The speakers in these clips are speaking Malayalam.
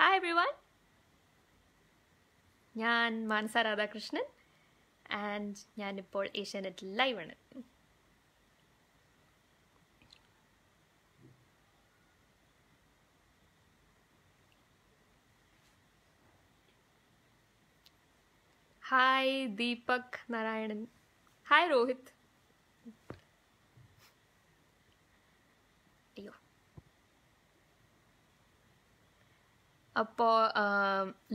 ഹായ് എവ്രി വൺ ഞാൻ മാനസ രാധാകൃഷ്ണൻ ആൻഡ് ഞാനിപ്പോൾ ഏഷ്യാനെറ്റ് ലൈവ് ആണ് ഹായ് ദീപക് നാരായണൻ ഹായ് രോഹിത് അപ്പോൾ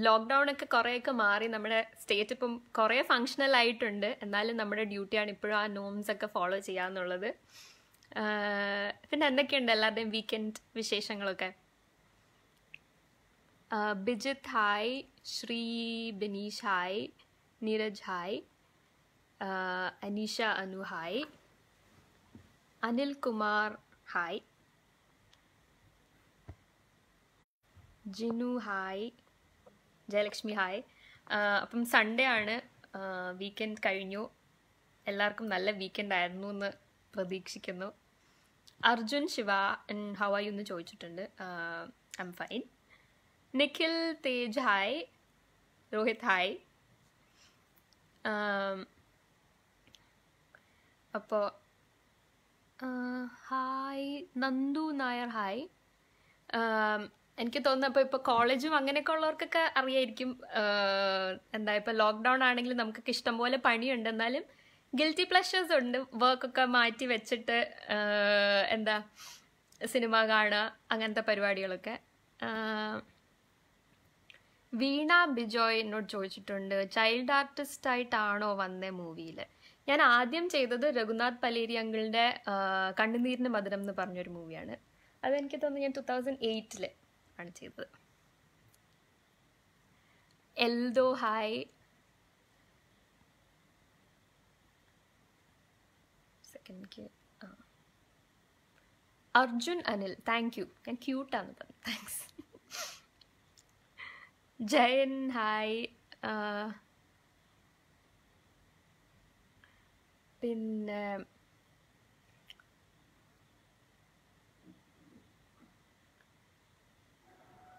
ലോക്ക്ഡൗൺ ഒക്കെ കുറേയൊക്കെ മാറി നമ്മുടെ സ്റ്റേറ്റ് ഇപ്പം കുറേ ഫങ്ഷണൽ ആയിട്ടുണ്ട് എന്നാലും നമ്മുടെ ഡ്യൂട്ടിയാണ് ഇപ്പോഴും ആ നോംസ് ഒക്കെ ഫോളോ ചെയ്യാന്നുള്ളത് പിന്നെ എന്തൊക്കെയുണ്ട് എല്ലാവരുടെയും വീക്കെൻഡ് വിശേഷങ്ങളൊക്കെ Bijith hi Sree Bineesh hi Neeraj hi Aneesha Anu hi Anil Kumar hi Jinu hi Jayalakshmi hi അപ്പം സൺഡേ ആണ് വീക്കെൻഡ് കഴിഞ്ഞു എല്ലാവർക്കും നല്ല വീക്കെൻഡ് ആയിരുന്നു എന്ന് പ്രതീക്ഷിക്കുന്നു അർജുൻ ശിവ ഹൗ ആയി എന്ന് ചോദിച്ചിട്ടുണ്ട് I'm fine Nikhil Tej hi Rohit hi അപ്പോൾ ഹായ് നന്ദു നായർ ഹായ് എനിക്ക് തോന്നുന്നു അപ്പോൾ കോളേജും അങ്ങനെയൊക്കെ ഉള്ളവർക്കൊക്കെ അറിയായിരിക്കും എന്താ ഇപ്പൊ ലോക്ക്ഡൗൺ ആണെങ്കിലും നമുക്കൊക്കെ ഇഷ്ടംപോലെ പണിയുണ്ട് എന്നാലും ഗിൽറ്റി പ്ലഷേഴ്സ് ഉണ്ട് വർക്കൊക്കെ മാറ്റി വെച്ചിട്ട് എന്താ സിനിമ കാണുക അങ്ങനത്തെ പരിപാടികളൊക്കെ വീണ ബിജോയ് എന്നോട് ചോദിച്ചിട്ടുണ്ട് ചൈൽഡ് ആർട്ടിസ്റ്റ് ആയിട്ടാണോ വന്നേ മൂവിയിൽ ഞാൻ ആദ്യം ചെയ്തത് രഘുനാഥ് പലേരി അങ്കിളിൻ്റെ കണ്ണുനീരിന് മധുരം എന്ന് പറഞ്ഞൊരു മൂവിയാണ് അതെനിക്ക് തോന്നുന്നു ഞാൻ ടു തൗസൻഡ് എയ്റ്റിൽ ആണ് ചെയ്തത് Eldho hi Arjun Anil thank you ഞാൻ ക്യൂട്ടാന്ന് പറഞ്ഞു താങ്ക്സ് ജയൻ ഹായ് പിന്നെ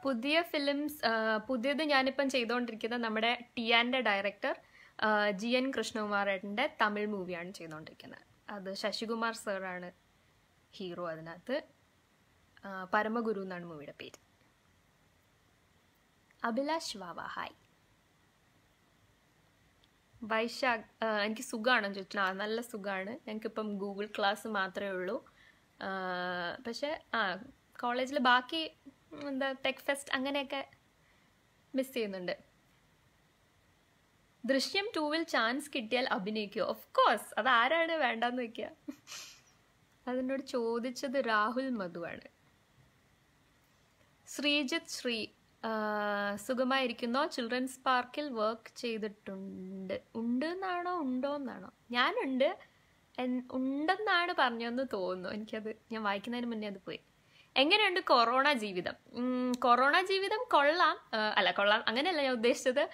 പുതിയ ഫിലിംസ് പുതിയത് ഞാനിപ്പം ചെയ്തുകൊണ്ടിരിക്കുന്നത് നമ്മുടെ ആൻ്റെ ഡയറക്ടർ ജി എൻ കൃഷ്ണകുമാറിൻ്റെ തമിഴ് മൂവിയാണ് ചെയ്തുകൊണ്ടിരിക്കുന്നത് അത് ശശികുമാർ സാറാണ് ഹീറോ അതിനകത്ത് പരമഗുരു എന്നാണ് മൂവിയുടെ പേര് അഭിലാഷ് വാവ ഹായ് വൈശാഖ് എനിക്ക് സുഖമാണെന്ന് ചോദിച്ചാൽ ആ നല്ല സുഖമാണ് ഞങ്ങൾക്കിപ്പം ഗൂഗിൾ ക്ലാസ് മാത്രമേ ഉള്ളൂ പക്ഷേ ആ കോളേജിൽ ബാക്കി എന്താ ടെക് ഫെസ്റ്റ് അങ്ങനെയൊക്കെ മിസ് ചെയ്യുന്നുണ്ട് ദൃശ്യം ടൂവിൽ ചാൻസ് കിട്ടിയാൽ അഭിനയിക്കുക ഓഫ് കോഴ്സ് അത് ആരാണ് വേണ്ടെന്ന് വെക്കുക അതിനോട് ചോദിച്ചത് രാഹുൽ മധുവാണ് ശ്രീജിത്ത് ശ്രീ സുഖമായിരിക്കുന്നോ ചിൽഡ്രൻസ് പാർക്കിൽ വർക്ക് ചെയ്തിട്ടുണ്ട് ഉണ്ട് എന്നാണോ ഉണ്ടോ എന്നാണോ ഞാനുണ്ട് ഉണ്ടെന്നാണ് പറഞ്ഞതെന്ന് തോന്നുന്നു എനിക്കത് ഞാൻ വായിക്കുന്നതിന് മുന്നേ അത് പോയി എങ്ങനെയുണ്ട് കൊറോണ ജീവിതം കൊറോണ ജീവിതം കൊള്ളാം അല്ല കൊള്ളാം അങ്ങനെയല്ല ഞാൻ ഉദ്ദേശിച്ചത്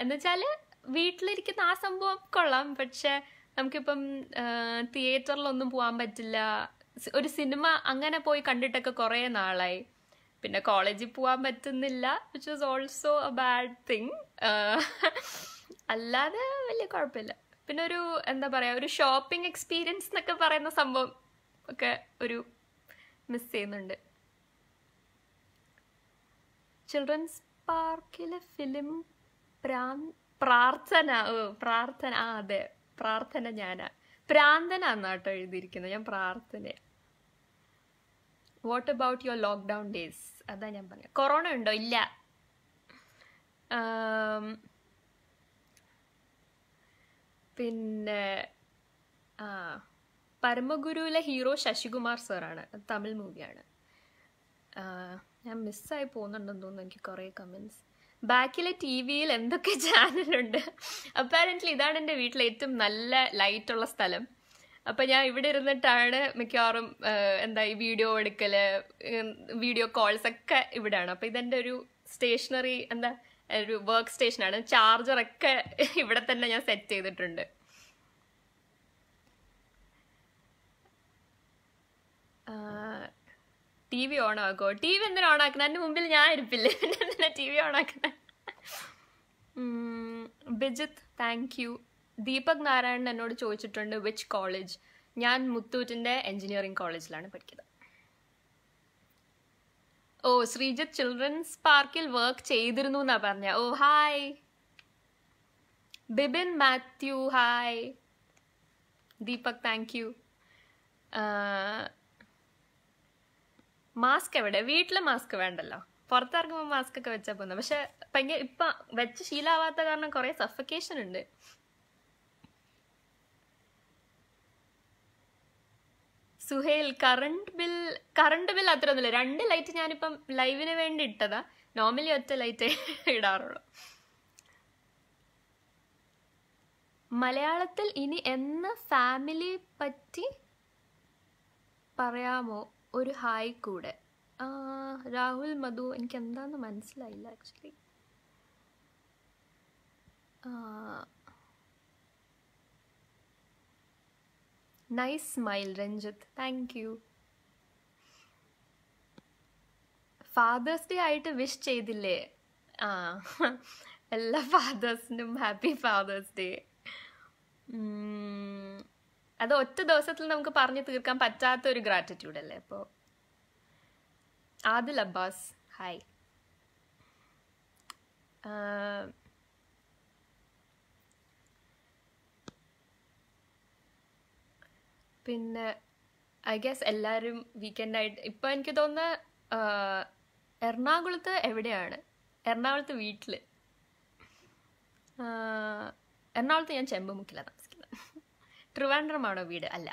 എന്ന് വെച്ചാല് വീട്ടിലിരിക്കുന്ന ആ സംഭവം കൊള്ളാം പക്ഷെ നമുക്കിപ്പം തിയേറ്ററിലൊന്നും പോകാൻ പറ്റില്ല ഒരു സിനിമ അങ്ങനെ പോയി കണ്ടിട്ടൊക്കെ കുറേ നാളായി പിന്നെ കോളേജിൽ പോകാൻ പറ്റുന്നില്ല which was also a bad thing അല്ലാതെ വലിയ കുഴപ്പമില്ല പിന്നെ ഒരു എന്താ പറയാ ഒരു ഷോപ്പിംഗ് എക്സ്പീരിയൻസ് എന്നൊക്കെ പറയുന്ന സംഭവം ഒക്കെ ഒരു മിസ് ചെയ്യുന്നുണ്ട് ചിൽഡ്രൻസ് പാർക്കിലെ ഫിലിം പ്രാർത്ഥന ഓ പ്രാർത്ഥന ആ അതെ പ്രാർത്ഥന ഞാനാ പ്രാന്തന എന്നാട്ടോ എഴുതിയിരിക്കുന്നത് ഞാൻ Prarthana what about your lockdown days അതാ ഞാൻ പറഞ്ഞത് കൊറോണ ഉണ്ടോ ഇല്ല പിന്നെ ആ പരമഗുരുവിലെ ഹീറോ ശശികുമാർ സാറാണ് തമിഴ് മൂവിയാണ് ഞാൻ മിസ്സായി പോകുന്നുണ്ടെന്ന് തോന്നുന്നു എനിക്ക് കുറേ കമൻസ് ബാക്കിലെ ടി വിയിൽ എന്തൊക്കെ ചാനലുണ്ട് അപ്പാരൻ്റ്ലി ഇതാണ് എൻ്റെ വീട്ടിലെ ഏറ്റവും നല്ല ലൈറ്റുള്ള സ്ഥലം അപ്പം ഞാൻ ഇവിടെ ഇരുന്നിട്ടാണ് മിക്കവാറും എന്താ ഈ വീഡിയോ എടുക്കൽ വീഡിയോ കോൾസ് ഒക്കെ ഇവിടെയാണ് അപ്പം ഇതെൻ്റെ ഒരു സ്റ്റേഷനറി എന്താ ഒരു വർക്ക് സ്റ്റേഷനാണ് ചാർജറൊക്കെ ഇവിടെ തന്നെ ഞാൻ സെറ്റ് ചെയ്തിട്ടുണ്ട് ടി വി ഓൺ ആക്കോ ടി വി എന്തിനാ ഓൺ ആക്കുന്നത് മുമ്പിൽ ഞാൻ ഇരിപ്പില്ലേ എന്തിനാ ടി വി ഓൺ ആക്കുന്നത് ബിജിത്ത് താങ്ക് യു ദീപക് നാരായണൻ എന്നോട് ചോദിച്ചിട്ടുണ്ട് വിച്ച് കോളേജ് ഞാൻ മുത്തൂറ്റിൻ്റെ എഞ്ചിനീയറിംഗ് കോളേജിലാണ് പഠിക്കുന്നത് ഓ ശ്രീജിത്ത് ചിൽഡ്രൻസ് പാർക്കിൽ വർക്ക് ചെയ്തിരുന്നു എന്നാ പറഞ്ഞ ഓ hi Bibin Mathew hi Deepak thank you mask എവിടെ വീട്ടിൽ മാസ്ക് വേണ്ടല്ലോ പുറത്തിറങ്ങുമ്പോൾ മാസ്ക് ഒക്കെ വെച്ചാൽ പോകുന്നത് പക്ഷെ ഭയങ്കര ഇപ്പൊ വെച്ച് ശീലാവാത്ത കാരണം കുറെ സഫക്കേഷൻ ഉണ്ട് Suhail current bill current bill അത്ര ഒന്നുമില്ല രണ്ട് ലൈറ്റ് ഞാനിപ്പം ലൈവിന് വേണ്ടി ഇട്ടതാ നോർമലി ഒറ്റ ലൈറ്റ് ഇടാറുള്ളൂ മലയാളത്തിൽ ഇനി എന്ന ഫാമിലി പറ്റി പറയാമോ ഒരു ഹായ് കൂടെ രാഹുൽ മധു എനിക്ക് എന്താന്ന് മനസ്സിലായില്ല actually nice smile Ranjith thank you father's day ആയിട്ട് വിഷ് ചെയ്തില്ലേ ആ എല്ലാ ഫാദേഴ്സിനും ഹാപ്പി ഫാദേഴ്സ് ഡേ അത് ഒറ്റ ദിവസത്തിൽ നമുക്ക് പറഞ്ഞു തീർക്കാൻ പറ്റാത്ത ഒരു ഗ്രാറ്റിറ്റ്യൂഡ് അല്ലേ അപ്പോ ആദിൽ അബ്ബാസ് ഹായ് പിന്നെ ഐ ഗെസ് എല്ലാവരും വീക്കെൻഡായിട്ട് ഇപ്പൊ എനിക്ക് തോന്നുന്ന എറണാകുളത്ത് എവിടെയാണ് എറണാകുളത്ത് വീട്ടില് എറണാകുളത്ത് ഞാൻ ചെമ്പമുക്കിലാണ് ട്രിവാൻഡ്രമാണോ വീട് അല്ല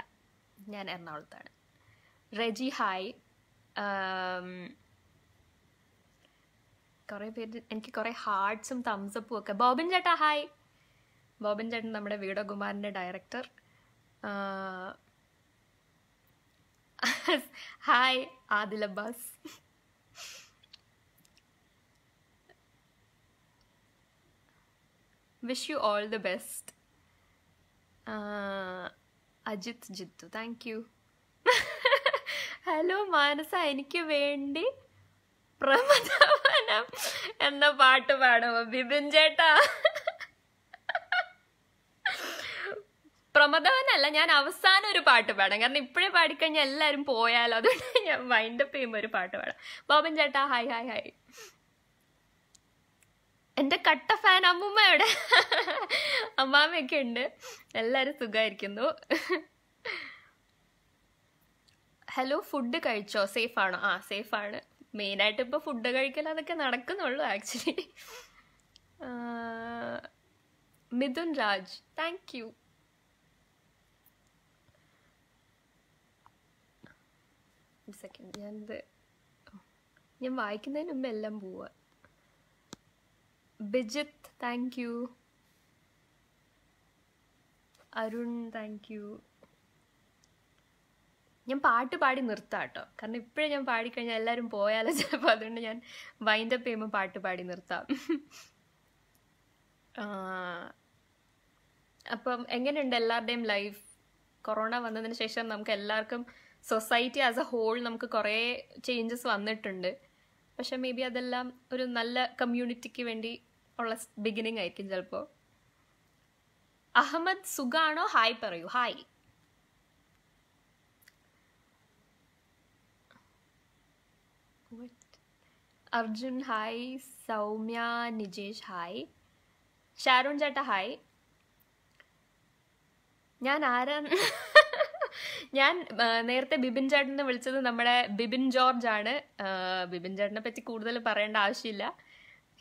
ഞാൻ എറണാകുളത്താണ് റെജി ഹായ് കുറേ പേര് എനിക്ക് കുറേ ഹാർട്ട്സും തംസപ്പും ഒക്കെ ബോബിൻ ചേട്ടാ ഹായ് ബോബിൻ ചേട്ടൻ നമ്മുടെ വീടോ വീടകുമാരൻ്റെ director hi Adil Abbas wish you all the best Ajith Jithu thank you hello Manasa എനിക്ക് വേണ്ടി പ്രമദവനം എന്ന പാട്ട് പാടുമോ ബിബിൻ ചേട്ടാ പ്രമദവനല്ല ഞാൻ അവസാനം ഒരു പാട്ട് പാടാം കാരണം ഇപ്പോഴേ പാടിക്കഴിഞ്ഞാൽ എല്ലാവരും പോയാലോ അതുകൊണ്ട് ഞാൻ വൈൻഡപ്പ് ചെയ്യുമ്പോൾ ഒരു പാട്ട് പാടാം ബോബൻ ചേട്ടാ ഹായ് ഹായ് ഹായ് എന്റെ കട്ട ഫാൻ അമ്മൂമ്മയുടെ അമ്മാമ്മയൊക്കെ ഉണ്ട് എല്ലാരും സുഖമായിരിക്കുന്നു ഹലോ ഫുഡ് കഴിച്ചോ സേഫ് ആണോ ആ സേഫ് ആണ് മെയിൻ ആയിട്ട് ഇപ്പൊ ഫുഡ് കഴിക്കല അതൊക്കെ നടക്കുന്നുള്ളൂ actually Mithun Raj thank you second ഞാനിത് ഞാൻ വായിക്കുന്നതിന് മുമ്പ് എല്ലാം പോവാ Bijith thank you Arun thank you ഞാൻ പാട്ട് പാടി നിർത്താം കേട്ടോ കാരണം ഇപ്പോഴേ ഞാൻ പാടിക്കഴിഞ്ഞാൽ എല്ലാവരും പോയാലോ ചിലപ്പോൾ അതുകൊണ്ട് ഞാൻ വൈൻഡപ്പ് ചെയ്യുമ്പോൾ പാട്ട് പാടി നിർത്താം അപ്പം എങ്ങനെയുണ്ട് എല്ലാവരുടെയും ലൈഫ് കൊറോണ വന്നതിന് ശേഷം നമുക്ക് എല്ലാവർക്കും സൊസൈറ്റി ആസ് എ ഹോൾ നമുക്ക് കുറേ ചേഞ്ചസ് വന്നിട്ടുണ്ട് പക്ഷെ മേ ബി അതെല്ലാം ഒരു നല്ല കമ്മ്യൂണിറ്റിക്ക് വേണ്ടി ഉള്ള ബിഗിനിങ് ആയിരിക്കും ചിലപ്പോൾ അഹമ്മദ് സുഖാണോ ഹായ് പറയൂ hi Arjun hi Soumya Nijesh hi Sharoon ചേട്ടാ ഹായ് ഞാൻ ആരാണ് ഞാൻ നേരത്തെ ബിബിൻ ചേട്ടനെ വിളിച്ചത് നമ്മുടെ ബിബിൻ ജോർജ് ആണ് ബിബിൻ ചേട്ടനെ പറ്റി കൂടുതൽ പറയേണ്ട ആവശ്യമില്ല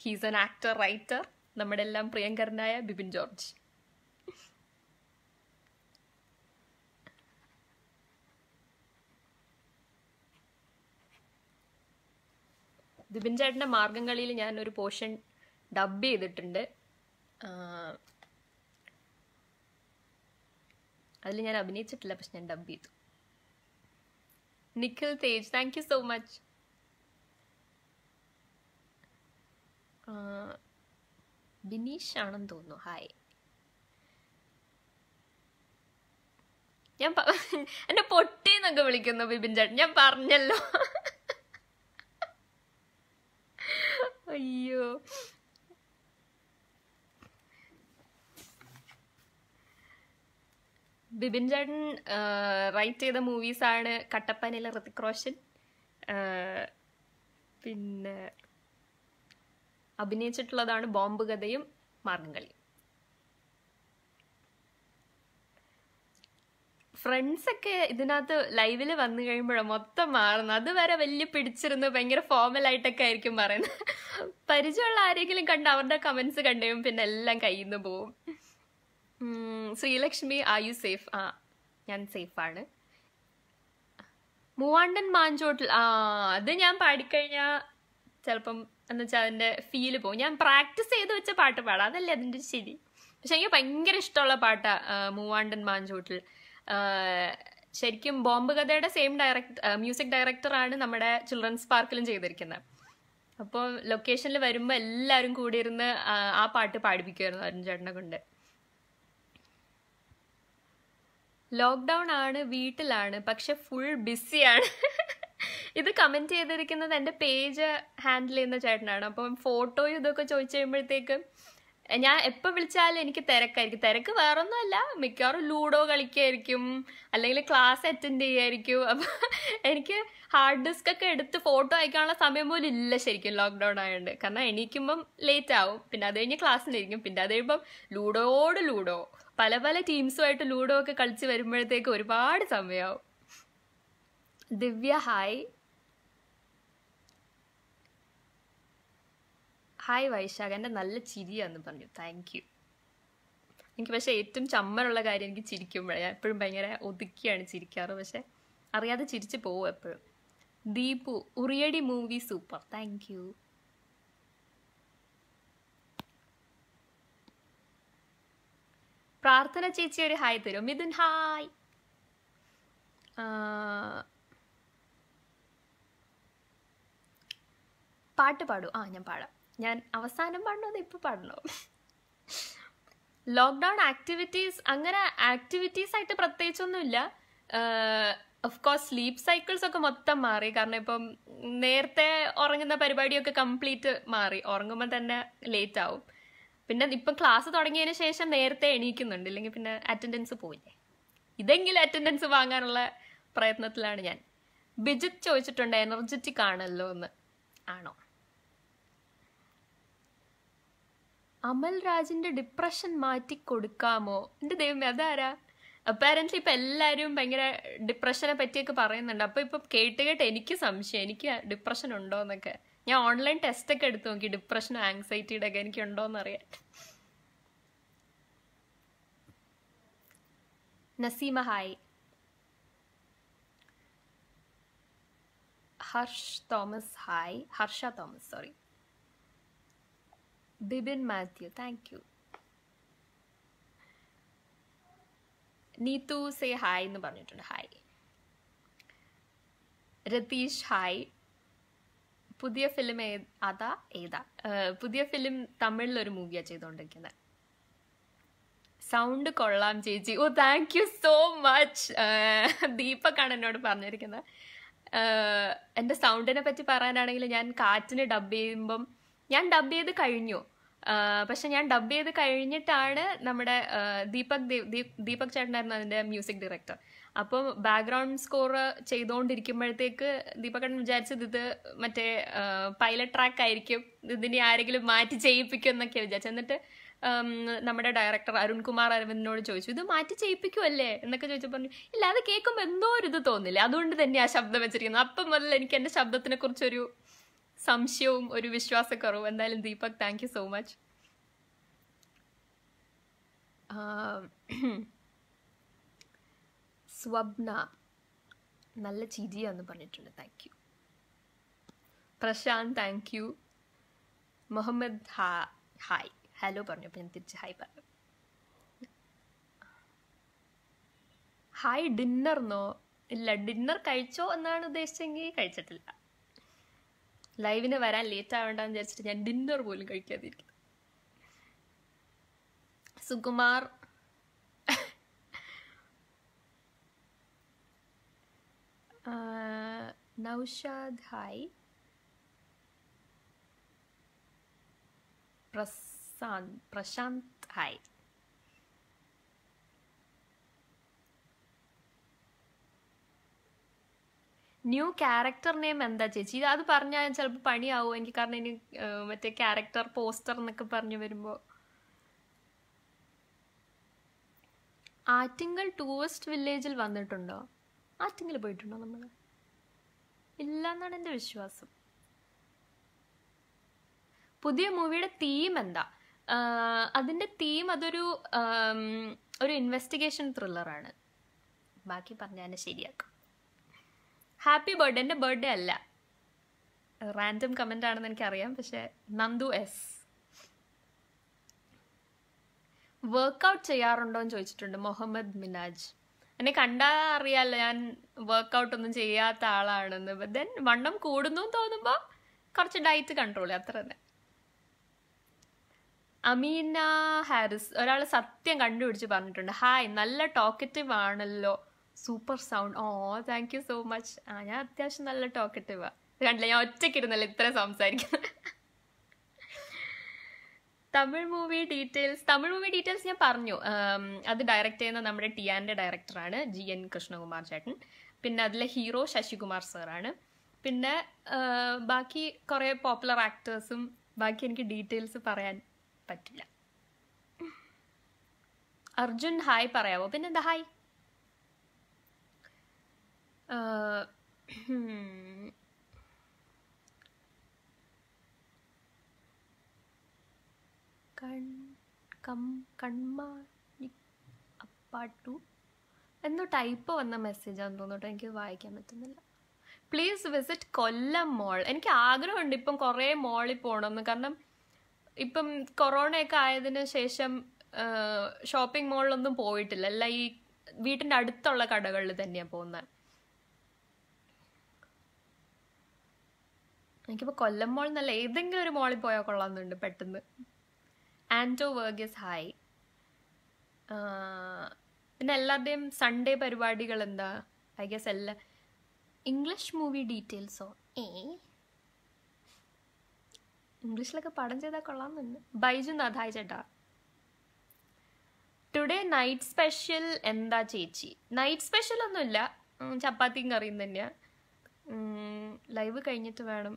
ഹീസ് ആൻ ആക്ടർ റൈറ്റർ നമ്മുടെ എല്ലാം പ്രിയങ്കരനായ ബിബിൻ ജോർജ് ബിബിൻ ചേട്ടൻ്റെ മാർഗംകളിയിൽ ഞാൻ ഒരു പോർഷൻ ഡബ് ചെയ്തിട്ടുണ്ട് അതിൽ ഞാൻ അഭിനയിച്ചിട്ടില്ല പക്ഷെ ഞാൻ ഡബ് ചെയ്തു Nikhil Tej thank you so much Bineesh ആണെന്ന് തോന്നുന്നു ഹായ് ഞാൻ എന്നെ പൊട്ടിന്നൊക്കെ വിളിക്കുന്നു ബിബിൻ ചേട്ടൻ ഞാൻ പറഞ്ഞല്ലോ അയ്യോ ബിബിൻ ചേട്ടൻ റൈറ്റ് ചെയ്ത മൂവീസാണ് കട്ടപ്പനയിലെ ഋതിക് റോഷൻ പിന്നെ അഭിനയിച്ചിട്ടുള്ളതാണ് ബോംബ് കഥയും കളി ഫ്രണ്ട്സൊക്കെ ഇതിനകത്ത് ലൈവിൽ വന്നു കഴിയുമ്പോൾ മൊത്തം മാറുന്നു അതുവരെ വലിയ പിടിച്ചിരുന്നു ഭയങ്കര ഫോമലായിട്ടൊക്കെ ആയിരിക്കും പറയുന്നത് പരിചയമുള്ള ആരെങ്കിലും കണ്ട് അവരുടെ കമൻസ് കണ്ടു പിന്നെ എല്ലാം കയ്യിൽ നിന്ന് പോവും ശ്രീലക്ഷ്മി ആർ യു സേഫ് ആ ഞാൻ സേഫാണ് മൂവാണ്ടൻ മാഞ്ചോട്ടിൽ ആ അത് ഞാൻ പാടിക്കഴിഞ്ഞാൽ ചിലപ്പം എന്ന് വെച്ചാൽ അതിൻ്റെ ഫീല് പോകും ഞാൻ പ്രാക്ടീസ് ചെയ്ത് വെച്ച പാട്ട് പാടാം അതല്ലേ അതിൻ്റെ ശരി പക്ഷെ എനിക്ക് ഭയങ്കര ഇഷ്ടമുള്ള പാട്ടാണ് മൂവാണ്ടൻ മാഞ്ചോട്ടിൽ ശരിക്കും ബോംബ് കഥയുടെ സെയിം ഡയറക്ട് മ്യൂസിക് ഡയറക്ടറാണ് നമ്മുടെ ചിൽഡ്രൻസ് പാർക്കിലും ചെയ്തിരിക്കുന്നത് അപ്പോൾ ലൊക്കേഷനിൽ വരുമ്പോൾ എല്ലാവരും കൂടിയിരുന്ന് ആ പാട്ട് പാടിപ്പിക്കുമായിരുന്നു അരുൺ ചേട്ടനെ കൊണ്ട് ലോക്ക്ഡൗൺ ആണ് വീട്ടിലാണ് പക്ഷെ ഫുൾ ബിസിയാണ് ഇത് കമൻറ്റ് ചെയ്തിരിക്കുന്നത് എൻ്റെ പേജ് ഹാൻഡിൽ ചെയ്യുന്ന ചേട്ടനാണ് അപ്പം ഫോട്ടോയും ഇതൊക്കെ ചോദിച്ചു കഴിയുമ്പോഴത്തേക്കും ഞാൻ എപ്പോൾ വിളിച്ചാലും എനിക്ക് തിരക്കായിരിക്കും തിരക്ക് ഒന്നുമല്ല മിക്കവാറും ലൂഡോ കളിക്കുമായിരിക്കും അല്ലെങ്കിൽ ക്ലാസ് അറ്റൻഡ് ചെയ്യായിരിക്കും അപ്പം എനിക്ക് ഹാർഡ് ഡിസ്ക് ഒക്കെ എടുത്ത് ഫോട്ടോ അയക്കാനുള്ള സമയം പോലും ഇല്ല ശരിക്കും ലോക്ക്ഡൗൺ ആയതുകൊണ്ട് കാരണം എണീക്കുമ്പം ലേറ്റ് ആവും പിന്നെ അത് കഴിഞ്ഞ് ക്ലാസ്സിലിരിക്കും പിന്നെ അത് കഴിയുമ്പം ലൂഡോട് ലൂഡോ പല പല ടീംസുമായിട്ട് ലൂഡോ ഒക്കെ കളിച്ച് വരുമ്പോഴത്തേക്ക് ഒരുപാട് സമയമാവും ദിവ്യ ഹായ് ഹായ് വൈശാഖൻ്റെ നല്ല ചിരിയാന്ന് പറഞ്ഞു താങ്ക് യു എനിക്ക് പക്ഷേ ഏറ്റവും ചമ്മലുള്ള കാര്യം എനിക്ക് ചിരിക്കുമ്പോഴേ ഞാൻ എപ്പോഴും ഭയങ്കര ഒതുക്കിയാണ് ചിരിക്കാറ് പക്ഷേ അറിയാതെ ചിരിച്ച് പോവും എപ്പോഴും Deepu Uriyadi movie super thank you Prarthana ചേച്ചി ഒരു ഹായ് തരും മിഥുൻ ഹായ് പാട്ട് പാടൂ ആ ഞാൻ പാടാം ഞാൻ അവസാനം പാടണോ അത് ഇപ്പൊ പാടണോ ലോക്ക്ഡൗൺ ആക്ടിവിറ്റീസ് അങ്ങനെ ആക്ടിവിറ്റീസ് ആയിട്ട് പ്രത്യേകിച്ചൊന്നുമില്ല കോഴ്സ് സ്ലീപ്പ് സൈക്കിൾസ് ഒക്കെ മൊത്തം മാറി കാരണം ഇപ്പം നേരത്തെ ഉറങ്ങുന്ന പരിപാടിയൊക്കെ കംപ്ലീറ്റ് മാറി ഉറങ്ങുമ്പോൾ തന്നെ ലേറ്റ് ആവും പിന്നെ ഇപ്പം ക്ലാസ് തുടങ്ങിയതിന് ശേഷം നേരത്തെ എണീക്കുന്നുണ്ട് ഇല്ലെങ്കിൽ പിന്നെ അറ്റൻഡൻസ് പോയില്ലേ ഇതെങ്കിലും അറ്റൻഡൻസ് വാങ്ങാനുള്ള പ്രയത്നത്തിലാണ് ഞാൻ ബിജിത് ചോദിച്ചിട്ടുണ്ട് എനർജറ്റിക് ആണല്ലോ എന്ന് ആണോ അമൽ രാജിന്റെ ഡിപ്രഷൻ മാറ്റി കൊടുക്കാമോ എന്റെ ദൈവമേ അതാരാ അപ്പാരൻ്റ്ലി ഇപ്പം എല്ലാവരും ഭയങ്കര ഡിപ്രഷനെ പറ്റിയൊക്കെ പറയുന്നുണ്ട് അപ്പോൾ ഇപ്പം കേട്ട് കേട്ട് എനിക്ക് സംശയം എനിക്ക് ഡിപ്രഷൻ ഉണ്ടോ എന്നൊക്കെ ഞാൻ ഓൺലൈൻ ടെസ്റ്റ് ഒക്കെ എടുത്തു നോക്കി ഡിപ്രഷനും ആങ്സൈറ്റിയുടെ ഒക്കെ എനിക്ക് ഉണ്ടോന്ന് അറിയാൻ Naseema hi Harsh Thomas hi Harsha Thomas sorry Bibin Mathew thank you Neethu say hi എന്ന് പറഞ്ഞിട്ടുണ്ട് ഹായ് രതീഷ് ഹായ് പുതിയ ഫിലിം അതാ ഏതാ പുതിയ ഫിലിം തമിഴിൽ ഒരു മൂവിയാ ചെയ്തോണ്ടിരിക്കുന്നത് സൗണ്ട് കൊള്ളാം ചേച്ചി ഓ താങ്ക് യു സോ മച്ച് ദീപക്കാണ് എന്നോട് പറഞ്ഞിരിക്കുന്നത് എൻ്റെ സൗണ്ടിനെ പറ്റി പറയാനാണെങ്കിൽ ഞാൻ കാറ്റിന് ഡബ് ചെയ്യുമ്പം ഞാൻ ഡബ് ചെയ്ത് കഴിഞ്ഞു പക്ഷെ ഞാൻ ഡബ് ചെയ്ത് കഴിഞ്ഞിട്ടാണ് നമ്മുടെ ദീപക് ദീപക് ചേട്ടനായിരുന്നു അതിൻ്റെ മ്യൂസിക് ഡയറക്ടർ അപ്പം ബാക്ക്ഗ്രൗണ്ട് സ്കോർ ചെയ്തുകൊണ്ടിരിക്കുമ്പോഴത്തേക്ക് ദീപകൻ വിചാരിച്ചത് ഇത് മറ്റേ പൈലറ്റ് ട്രാക്ക് ആയിരിക്കും ഇതിനെ ആരെങ്കിലും മാറ്റി ചെയ്യിപ്പിക്കും എന്നൊക്കെ വിചാരിച്ചു എന്നിട്ട് നമ്മുടെ ഡയറക്ടർ അരുൺകുമാർ അരവിന്ദിനോട് ചോദിച്ചു ഇത് മാറ്റി ചെയ്യിപ്പിക്കുമല്ലേ എന്നൊക്കെ ചോദിച്ചു പറഞ്ഞു ഇല്ല അത് കേൾക്കുമ്പോൾ എന്തോ ഒരു ഇത് തോന്നില്ല അതുകൊണ്ട് തന്നെ ആ ശബ്ദം വെച്ചിരിക്കുന്നത് അപ്പം മുതൽ എനിക്ക് എൻ്റെ ശബ്ദത്തിനെ കുറിച്ചൊരു സംശയവും ഒരു വിശ്വാസക്കുറവും എന്തായാലും Deepak thank you so much ആ സ്വപ്ന നല്ല ചിരിയാന്ന് പറഞ്ഞിട്ടുണ്ട് thank you Prashanth thank you Muhammad ഹാ ഹായ് ഹലോ പറഞ്ഞു അപ്പം ഞാൻ തിരിച്ച് ഹായ് പറഞ്ഞു ഹായ് ഡിന്നർന്നോ ഇല്ല ഡിന്നർ കഴിച്ചോ എന്നാണ് ഉദ്ദേശിച്ചെങ്കിൽ കഴിച്ചിട്ടില്ല ലൈവിന് വരാൻ ലേറ്റ് ആവണ്ടെന്ന് വിചാരിച്ചിട്ട് ഞാൻ ഡിന്നർ പോലും കഴിക്കാതിരിക്കും Sukumar Noushad hi Prashanth Prashanth hi new character name എന്താ ചേച്ചി അത് പറഞ്ഞാൽ ചിലപ്പോൾ പണിയാവും എനിക്ക് കാരണം ഇനി മറ്റേ ക്യാരക്ടർ പോസ്റ്റർ എന്നൊക്കെ പറഞ്ഞു വരുമ്പോൾ ആറ്റിങ്ങൽ ടൂറിസ്റ്റ് വില്ലേജിൽ വന്നിട്ടുണ്ടോ ആറ്റിങ്ങൽ പോയിട്ടുണ്ടോ നമ്മൾ ഇല്ല എന്നാണ് എൻ്റെ വിശ്വാസം പുതിയ മൂവിയുടെ തീം എന്താ അതിൻ്റെ തീം അതൊരു ഒരു ഇൻവെസ്റ്റിഗേഷൻ ത്രില്ലറാണ് ബാക്കി പറഞ്ഞാൽ തന്നെ ശരിയാക്കും ഹാപ്പി ബർത്ത്ഡേ എൻ്റെ ബർത്ത്ഡേ അല്ല റാൻഡം കമൻ്റ് ആണെന്ന് എനിക്കറിയാം പക്ഷേ നന്ദു എസ് വർക്കൗട്ട് ചെയ്യാറുണ്ടോ എന്ന് ചോദിച്ചിട്ടുണ്ട് മുഹമ്മദ് മിനാജ് എന്നെ കണ്ടാൽ അറിയാലോ ഞാൻ വർക്ക്ഔട്ട് ഒന്നും ചെയ്യാത്ത ആളാണെന്ന് ദെൻ വണ്ണം കൂടുന്നു തോന്നുമ്പോ കുറച്ച് ഡയറ്റ് കൺട്രോൾ അത്ര തന്നെ അമീന ഹാരിസ് ഒരാൾ സത്യം കണ്ടുപിടിച്ച് പറഞ്ഞിട്ടുണ്ട് ഹായ് നല്ല ടോക്കറ്റീവ് ആണല്ലോ സൂപ്പർ സൗണ്ട് ഓ താങ്ക് യു സോ മച്ച് ആ ഞാൻ അത്യാവശ്യം നല്ല ടോക്കറ്റീവാണ് കണ്ടില്ല ഞാൻ ഒറ്റയ്ക്കിരുന്നല്ലോ ഇത്ര സംസാരിക്കുന്നത് Tamil movie details Tamil movie details ഞാൻ പറഞ്ഞു അത് ഡയറക്റ്റ് ചെയ്യുന്ന നമ്മുടെ ആൻ്റെ ഡയറക്ടറാണ് ജി എൻ കൃഷ്ണകുമാർ ചേട്ടൻ പിന്നെ അതിലെ ഹീറോ ശശികുമാർ സാറാണ് പിന്നെ ബാക്കി കുറേ പോപ്പുലർ ആക്ടേഴ്സും ബാക്കി എനിക്ക് ഡീറ്റെയിൽസ് പറയാൻ പറ്റില്ല അർജുൻ ഹായ് പറയാവോ പിന്നെന്താ ഹായ് കൺമാട്ടു കം എന്തോ ടൈപ്പ് വന്ന മെസ്സേജാന്ന് തോന്നുട്ടോ എനിക്ക് വായിക്കാൻ പറ്റുന്നില്ല പ്ലീസ് വിസിറ്റ് കൊല്ലം മോൾ എനിക്ക് ആഗ്രഹമുണ്ട് ഇപ്പം കുറേ മോളിൽ പോകണമെന്ന് കാരണം ഇപ്പം കൊറോണയൊക്കെ ആയതിനു ശേഷം ഷോപ്പിംഗ് മോളിലൊന്നും പോയിട്ടില്ല അല്ല ഈ വീട്ടിൻ്റെ അടുത്തുള്ള കടകളിൽ തന്നെയാണ് പോകുന്നത് എനിക്കിപ്പോൾ കൊല്ലം മോൾ എന്നല്ല ഏതെങ്കിലും ഒരു മോളിൽ പോയാൽ കൊള്ളാമെന്നുണ്ട് പെട്ടെന്ന് ആൻറ്റോവേർഗസ് ഹായ് പിന്നെ എല്ലാവരുടെയും സൺഡേ പരിപാടികൾ എന്താ ഐ ഗസ് എല്ലാ ഇംഗ്ലീഷ് മൂവി ഡീറ്റെയിൽസോ ഏ ഇംഗ്ലീഷിലൊക്കെ പടം ചെയ്താൽ കൊള്ളാം എന്ന് ബൈജു നഥായ് ചേട്ടാ ടുഡേ നൈറ്റ് സ്പെഷ്യൽ എന്താ ചേച്ചി നൈറ്റ് സ്പെഷ്യൽ ഒന്നുമില്ല ചപ്പാത്തിയും കറിയും തന്നെയാ ലൈവ് കഴിഞ്ഞിട്ട് വേണം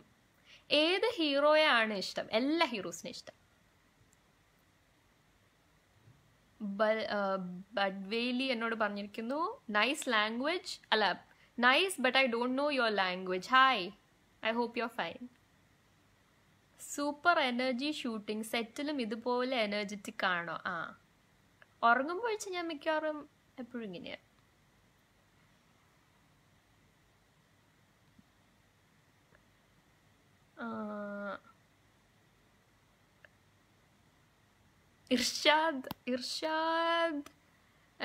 ഏത് ഹീറോയാണ് ഇഷ്ടം എല്ലാ ഹീറോസിനും ഇഷ്ടം ബഡ്വേലി എന്നോട് പറഞ്ഞിരിക്കുന്നു നൈസ് ലാംഗ്വേജ് അല്ല nice but I don't know your language hi I hope you're fine super energy shooting സെറ്റിലും ഇതുപോലെ എനർജറ്റിക് ആണോ ആ ഉറങ്ങുമ്പോൾ വെച്ച് ഞാൻ മിക്കവാറും എപ്പോഴും ഇങ്ങനെയാണ് ആ ഇർഷാദ് ഇർഷാദ്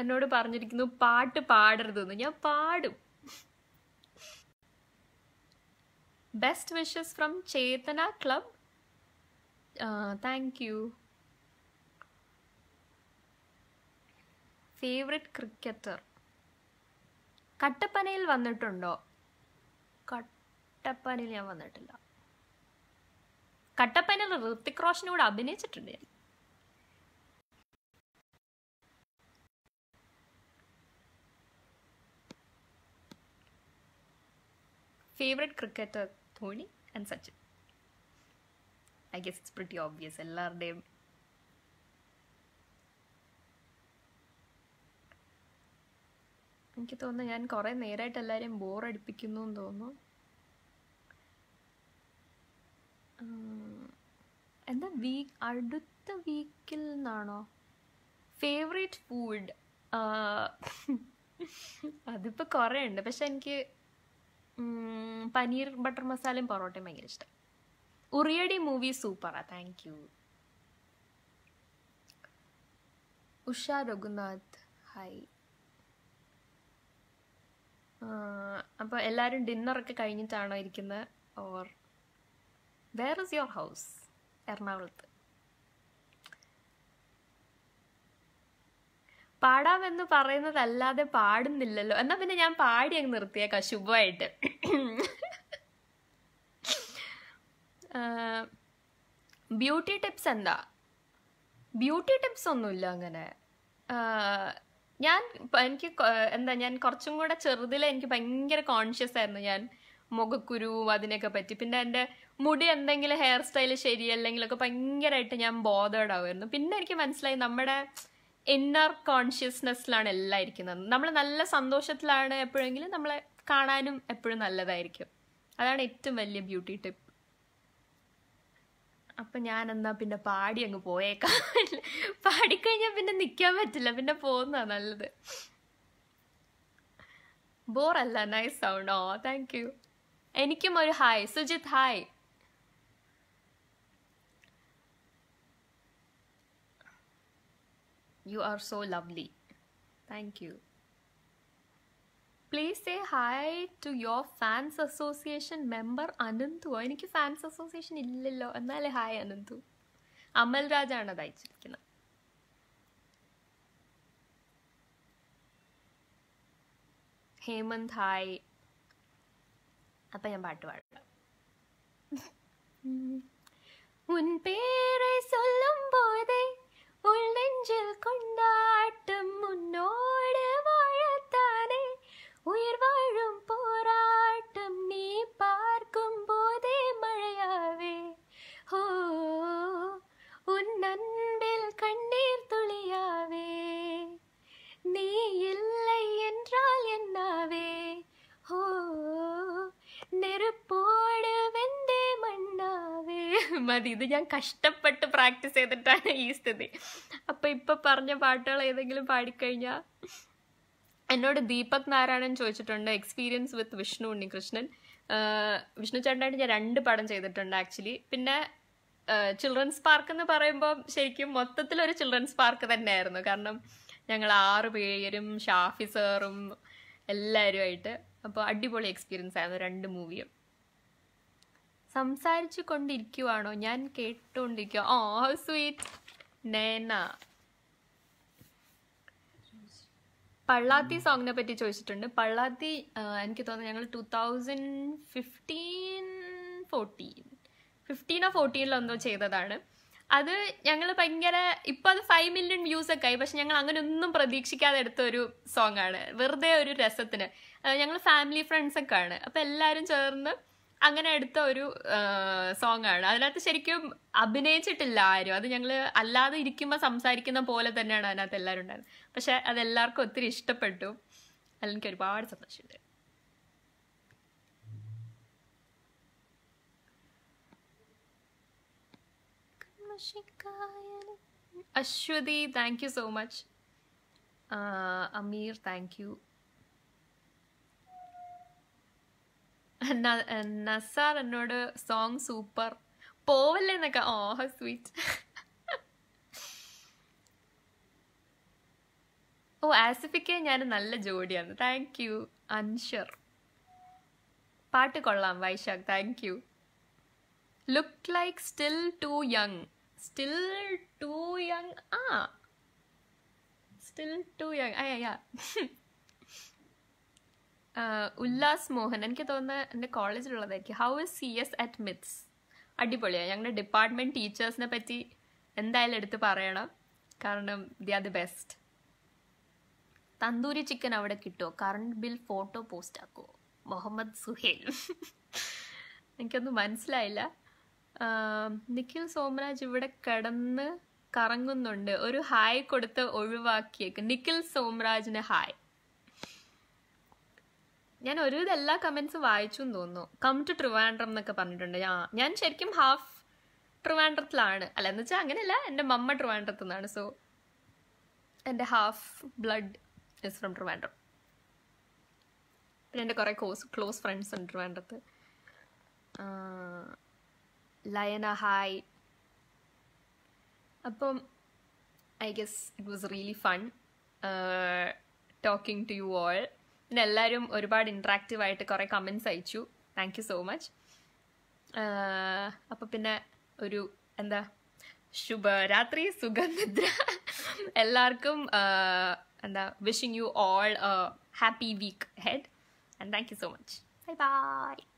എന്നോട് പറഞ്ഞിരിക്കുന്നു പാട്ട് പാടരുതെന്ന് ഞാൻ പാടും best wishes from Chethana club thank you favourite cricketer കട്ടപ്പനയിൽ വന്നിട്ടുണ്ടോ കട്ടപ്പനയിൽ ഞാൻ വന്നിട്ടില്ല കട്ടപ്പനയിൽ ഋത്തിക് റോഷനോട് അഭിനയിച്ചിട്ടുണ്ട് ഞാൻ favourite cricketer Dhoni and Sachin I guess it's pretty obvious എല്ലാവരുടെയും എനിക്ക് തോന്നുന്നു ഞാൻ കുറേ നേരമായിട്ട് എല്ലാവരെയും ബോറടിപ്പിക്കുന്നു എന്ന് തോന്നുന്നു എന്താ വീക്ക് അടുത്ത വീക്കിൽ നിന്നാണോ ഫേവറേറ്റ് ഫുഡ് അതിപ്പോൾ കുറേ ഉണ്ട് പക്ഷെ എനിക്ക് പനീർ ബട്ടർ മസാലയും പൊറോട്ടയും ഭയങ്കര ഇഷ്ടം ഉറിയടി മൂവി സൂപ്പറാ thank you Usha Raghunath hi അപ്പോൾ എല്ലാവരും ഡിന്നറൊക്കെ കഴിഞ്ഞിട്ടാണോ ഇരിക്കുന്നത് or where is your house എറണാകുളത്ത് എന്ന് പറയുന്നതല്ലാതെ പാടുന്നില്ലല്ലോ എന്നാ പിന്നെ ഞാൻ പാടി അങ്ങ് നിർത്തിയേക്കാം ശുഭമായിട്ട് ബ്യൂട്ടി ടിപ്സ് എന്താ ബ്യൂട്ടി ടിപ്സ് ഒന്നുമില്ല അങ്ങനെ ഞാൻ എനിക്ക് എന്താ ഞാൻ കുറച്ചും കൂടെ ചെറുതിൽ എനിക്ക് ഭയങ്കര കോൺഷ്യസ് ആയിരുന്നു ഞാൻ മുഖക്കുരുവും അതിനൊക്കെ പറ്റി പിന്നെ എൻ്റെ മുടി എന്തെങ്കിലും ഹെയർ സ്റ്റൈൽ ശരിയല്ലെങ്കിലൊക്കെ ഭയങ്കരമായിട്ട് ഞാൻ ബോധേഡ് ആവുമായിരുന്നു പിന്നെ എനിക്ക് മനസ്സിലായി നമ്മുടെ ഇന്നർ കോൺഷ്യസ്നെസ്സിലാണ് എല്ലാം ഇരിക്കുന്നത് നമ്മൾ നല്ല സന്തോഷത്തിലാണ് എപ്പോഴെങ്കിലും നമ്മളെ കാണാനും എപ്പോഴും നല്ലതായിരിക്കും അതാണ് ഏറ്റവും വലിയ ബ്യൂട്ടി ടിപ്പ് അപ്പൊ ഞാൻ എന്നാ പിന്നെ പാടി അങ്ങ് പോയേക്കാം പാടിക്കഴിഞ്ഞാൽ പിന്നെ നിൽക്കാൻ പറ്റില്ല പിന്നെ പോകുന്ന നല്ലത് ബോറല്ല നൈസ് സൗണ്ട് ഓ താങ്ക് യു എനിക്കും ഒരു hi Sujith hi You are so lovely. Thank you. Please say hi to your fans association member Ananthu എനിക്ക് ഫാൻസ് അസോസിയേഷൻ ഇല്ലല്ലോ എന്നാലേ ഹായ് അനന്തു അമൽ രാജാണ് അത് അയച്ചിരിക്കുന്നത് ഹേമന്ത് ഹായ് അപ്പം ഞാൻ പാട്ട് പാടാം ഉൻ പേരെ சொல்லும் போதே ഉൾനെഞ്ചിൽ കൊണ്ടാട്ടും മുന്നോട് വാഴത്താനെ ഉയർവാഴും മതി ഇത് ഞാൻ കഷ്ടപ്പെട്ട് പ്രാക്ടീസ് ചെയ്തിട്ടാണ് ഈ സ്ഥിതി അപ്പൊ ഇപ്പൊ പറഞ്ഞ പാട്ടുകൾ ഏതെങ്കിലും പാടിക്കഴിഞ്ഞാ എന്നോട് ദീപക് നാരായണൻ ചോദിച്ചിട്ടുണ്ട് എക്സ്പീരിയൻസ് വിത്ത് വിഷ്ണു ഉണ്ണികൃഷ്ണൻ വിഷ്ണു ചേട്ടനായിട്ട് ഞാൻ രണ്ട് പടം ചെയ്തിട്ടുണ്ട് ആക്ച്വലി പിന്നെ ചിൽഡ്രൻസ് പാർക്ക് എന്ന് പറയുമ്പോൾ ശരിക്കും മൊത്തത്തിൽ ഒരു ചിൽഡ്രൻസ് പാർക്ക് തന്നെയായിരുന്നു കാരണം ഞങ്ങൾ ആറ് പേരും ഷാഫി സാറും എല്ലാവരുമായിട്ട് അപ്പോൾ അടിപൊളി എക്സ്പീരിയൻസ് ആയിരുന്നു രണ്ട് മൂവിയും സംസാരിച്ചു കൊണ്ടിരിക്കുവാണോ ഞാൻ കേട്ടുകൊണ്ടിരിക്കുക ഓ സ്വീറ്റ് നേന പള്ളാത്തി സോങ്ങിനെ പറ്റി ചോദിച്ചിട്ടുണ്ട് പള്ളാത്തി എനിക്ക് തോന്നുന്നു ഞങ്ങൾ ടു തൗസൻഡ് ഫിഫ്റ്റീൻ ഫോർട്ടീൻ ഫിഫ്റ്റീനോ ഫോർട്ടീനിലോ എന്തോ ചെയ്തതാണ് അത് ഞങ്ങൾ ഭയങ്കര ഇപ്പം അത് ഫൈവ് മില്യൺ വ്യൂസ് ഒക്കെ ആയി പക്ഷെ ഞങ്ങൾ അങ്ങനെ ഒന്നും പ്രതീക്ഷിക്കാതെ എടുത്ത ഒരു സോങ്ങാണ് വെറുതെ ഒരു രസത്തിന് ഞങ്ങൾ ഫാമിലി ഫ്രണ്ട്സ് ഒക്കെ ആണ് അപ്പം എല്ലാവരും ചേർന്ന് അങ്ങനെ എടുത്ത ഒരു സോങ് ആണ് അതിനകത്ത് ശരിക്കും അഭിനയിച്ചിട്ടില്ല ആരും അത് ഞങ്ങള് അല്ലാതെ ഇരിക്കുമ്പോൾ സംസാരിക്കുന്ന പോലെ തന്നെയാണ് അതിനകത്ത് എല്ലാവരും ഉണ്ടായിരുന്നത് പക്ഷെ അതെല്ലാവർക്കും ഒത്തിരി ഇഷ്ടപ്പെട്ടു അതിൽ എനിക്ക് ഒരുപാട് സന്തോഷമുണ്ട് Aswathy thank you so much Ameer thank you Nasar eh, എന്നോട് സോങ് സൂപ്പർ പോവല്ലേ എന്നൊക്കെ ഓ സ്വീറ്റ് ഓ ആസിഫിക്ക് ഞാൻ നല്ല ജോഡിയാണ് താങ്ക് യു അൻഷർ പാട്ട് കൊള്ളാം Vaishakh thank you look like still too young still too young ആ സ്റ്റിൽ ടു യങ് ആ ഉല്ലാസ് മോഹൻ എനിക്ക് തോന്നുന്നത് എൻ്റെ കോളേജിലുള്ളതായിരിക്കും how is C S at MITS അടിപൊളിയാണ് ഞങ്ങളുടെ ഡിപ്പാർട്ട്മെന്റ് ടീച്ചേഴ്സിനെ പറ്റി എന്തായാലും എടുത്ത് പറയണം കാരണം they are the best tandoori chicken അവിടെ കിട്ടുമോ കറണ്ട് ബിൽ ഫോട്ടോ പോസ്റ്റ് ആക്കുമോ മുഹമ്മദ് സുഹേൽ എനിക്കൊന്നും മനസ്സിലായില്ല നിഖിൽ സോമരാജ് ഇവിടെ കിടന്ന് കറങ്ങുന്നുണ്ട് ഒരു ഹായ് കൊടുത്ത് ഒഴിവാക്കിയേക്ക് നിഖിൽ സോമരാജിന് ഹായ് ഞാൻ ഒരു എല്ലാ കമൻസും വായിച്ചു എന്ന് തോന്നുന്നു കം ടു ട്രിവാൻഡ്രം എന്നൊക്കെ പറഞ്ഞിട്ടുണ്ട് ഞാൻ ശരിക്കും ഹാഫ് ട്രിവാൻഡ്രത്തിലാണ് അല്ല എന്ന് വെച്ചാൽ അങ്ങനെയല്ല എൻ്റെ മമ്മ ട്രിവാൻഡ്രത്തു നിന്നാണ് സോ എൻ്റെ half blood is from Trivandrum പിന്നെ എൻ്റെ കുറേ ക്ലോസ് ക്ലോസ് ഫ്രണ്ട്സ് ഉണ്ട് ട്രിവാൻഡ്രത്ത് ലയന ഹായ് അപ്പം I guess it was really fun talking to you all പിന്നെ എല്ലാവരും ഒരുപാട് ഇൻട്രാക്റ്റീവ് ആയിട്ട് കുറേ കമൻസ് അയച്ചു താങ്ക് യു സോ മച്ച് അപ്പോൾ പിന്നെ ഒരു എന്താ ശുഭരാത്രി സുഖനിദ്ര എല്ലാവർക്കും എന്താ wishing you all happy week ahead and thank you so much bye by